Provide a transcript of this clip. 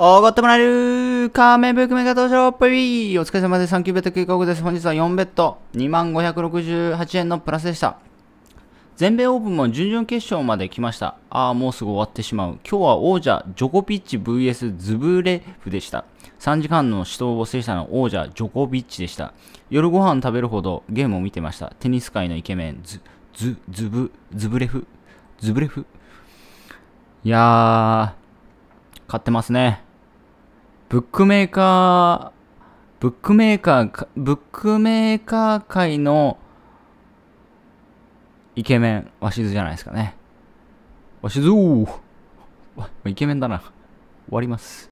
おごってもらえる仮面ブックメガトーショーップイーお疲れ様です。3級ベッド計画です。本日は4ベッド、2568円のプラスでした。全米オープンも準々決勝まで来ました。ああ、もうすぐ終わってしまう。今日は王者、ジョコビッチ VS ズブレフでした。3時間の死闘を制したのは王者、ジョコビッチでした。夜ご飯食べるほどゲームを見てました。テニス界のイケメン、ズ、ズ、ズブ、ズブレフ、ズブレフ。いやー、買ってますね。ブックメーカー、ブックメーカー、ブックメーカー界のイケメン、わしずじゃないですかね。わしずーイケメンだな。終わります。